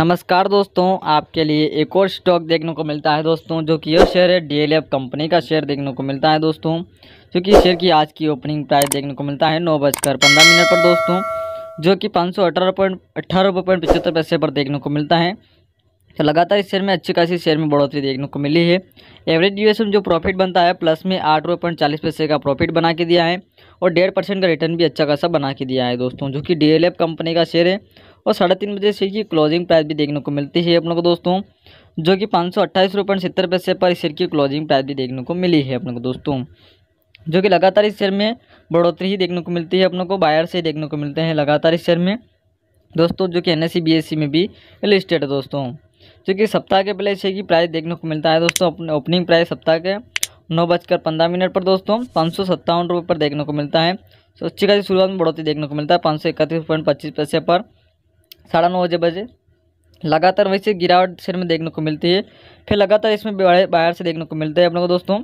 नमस्कार दोस्तों आपके लिए एक और स्टॉक देखने को मिलता है दोस्तों जो कि यह शेयर है डी कंपनी का शेयर देखने को मिलता है दोस्तों जो कि शेयर की आज की ओपनिंग प्राइस देखने को मिलता है नौ बजकर पंद्रह मिनट पर दोस्तों जो कि पाँच सौ अठारह पॉइंट अठारह रुपये पॉइंट पचहत्तर पैसे पर देखने को मिलता है तो लगातार इस शेयर में अच्छी खासी शेयर में बढ़ोतरी देखने को मिली है एवरेज ड्यूएशन में जो प्रॉफिट बनता है प्लस में आठ रुपये पॉइंट चालीस पैसे का प्रॉफिट बना के दिया है और डेढ़ परसेंट का रिटर्न भी अच्छा खासा बना के दिया है दोस्तों जो कि डी कंपनी का शेयर है और साढ़े तीन बजे से की क्लोजिंग प्राइस भी देखने को मिलती है अपने को दोस्तों जो कि पाँच सौ अट्ठाईस रुपये सत्तर पैसे पर शेयर की क्लोजिंग प्राइस भी देखने को मिली है अपने को दोस्तों जो कि लगातार इस शेयर में बढ़ोतरी ही देखने को मिलती है अपने को बायर से देखने को मिलते हैं लगातार इस शेयर में दोस्तों जो कि एन एस में भी लिस्टेड है दोस्तों जो कि सप्ताह के पहले शेयर की प्राइस देखने को मिलता है दोस्तों अपने ओपनिंग प्राइस सप्ताह के नौ बजकर पंद्रह मिनट पर दोस्तों पाँच सौ सत्तावन रुपये पर देखने को मिलता है तो अच्छी खासी शुरुआत में बढ़ोतरी देखने को मिलता है पाँच सौ इकतीस पॉइंट पच्चीस पैसे पर साढ़ा नौ बजे लगातार वैसे गिरावट शेयर में देखने को मिलती है फिर लगातार इसमें बाहर से देखने को मिलता है अपने को दोस्तों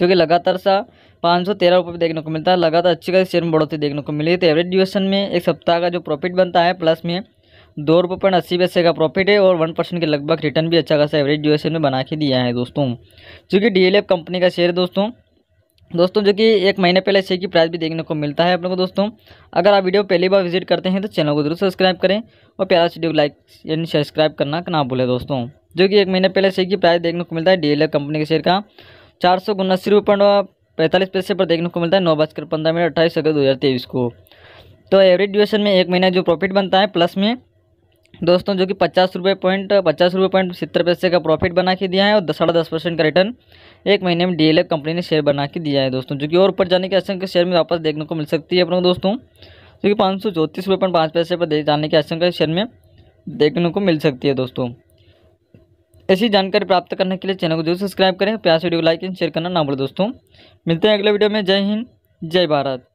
जो कि लगातार सा पाँच सौ तेरह रुपये देखने को मिलता है लगातार अच्छी खासी शेयर में बढ़ोतरी देखने को मिली है तो एवरेज ड्यूरेशन में एक सप्ताह का जो प्रॉफिट बनता है प्लस में दो रुपये पॉइंट अस्सी पैसे का प्रॉफिट है और वन परसेंट के लगभग रिटर्न भी अच्छा खासा एवरेज ड्यूरेशन में बना के दिया है दोस्तों जो कि डी कंपनी का शेयर है दोस्तों दोस्तों जो कि एक महीने पहले शेयर की प्राइस भी देखने को मिलता है आप लोगों को दोस्तों अगर आप वीडियो पहली बार विजिट करते हैं तो चैनल को जरूर सब्सक्राइब करें और प्यारा वीडियो को लाइक यानी सब्सक्राइब करना ना भूलें दोस्तों जो कि एक महीने पहले शेयर की प्राइस देखने को मिलता है डी कंपनी के शेयर का चार सौ उन्नासी रुपये पैंतालीस पैसे पर देखने को मिलता है नौ बजकर पंद्रह मिनट अट्ठाईस अगस्त दो हज़ार तेईस को तो एवरेज ड्यूरेशन में एक महीना जो प्रॉफिट बनता है प्लस में दोस्तों जो कि पचास रुपये पॉइंट पचास रुपये पॉइंट सत्तर पैसे का प्रॉफिट बना के दिया है और साढ़े दस परसेंट का रिटर्न एक महीने में डीएलएफ कंपनी ने शेयर बना के दिया है दोस्तों जो कि और ऊपर जाने के आशंका शेयर में वापस देखने को मिल सकती है अपने दोस्तों जो कि पाँच सौ चौंतीस रुपये पॉइंट पाँच पैसे पर जाने की आशंका शेयर में देखने को मिल सकती है दोस्तों ऐसी जानकारी प्राप्त करने के लिए चैनल को जरूर सब्सक्राइब करें प्यास वीडियो को लाइक एंड शेयर करना ना भूलें दोस्तों मिलते हैं अगले वीडियो में जय हिंद जय भारत